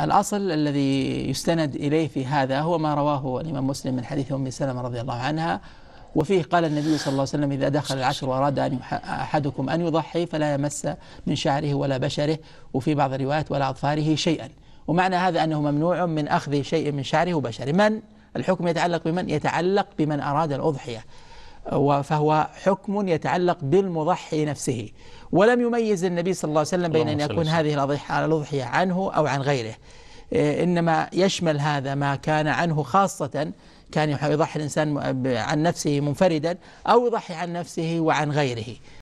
الأصل الذي يستند إليه في هذا هو ما رواه الإمام مسلم من حديث أم سلمة رضي الله عنها وفيه قال النبي صلى الله عليه وسلم إذا دخل العشر وأراد أن أحدكم أن يضحي فلا يمس من شعره ولا بشره وفي بعض الروايات ولا أظفاره شيئا ومعنى هذا أنه ممنوع من أخذ شيء من شعره وبشره من الحكم يتعلق بمن يتعلق بمن أراد الأضحية فهو حكم يتعلق بالمضحي نفسه ولم يميز النبي صلى الله عليه وسلم بين أن يكون هذه الأضحية عنه أو عن غيره إيه، إنما يشمل هذا ما كان عنه خاصة كان يضحي الإنسان عن نفسه منفردا أو يضحي عن نفسه وعن غيره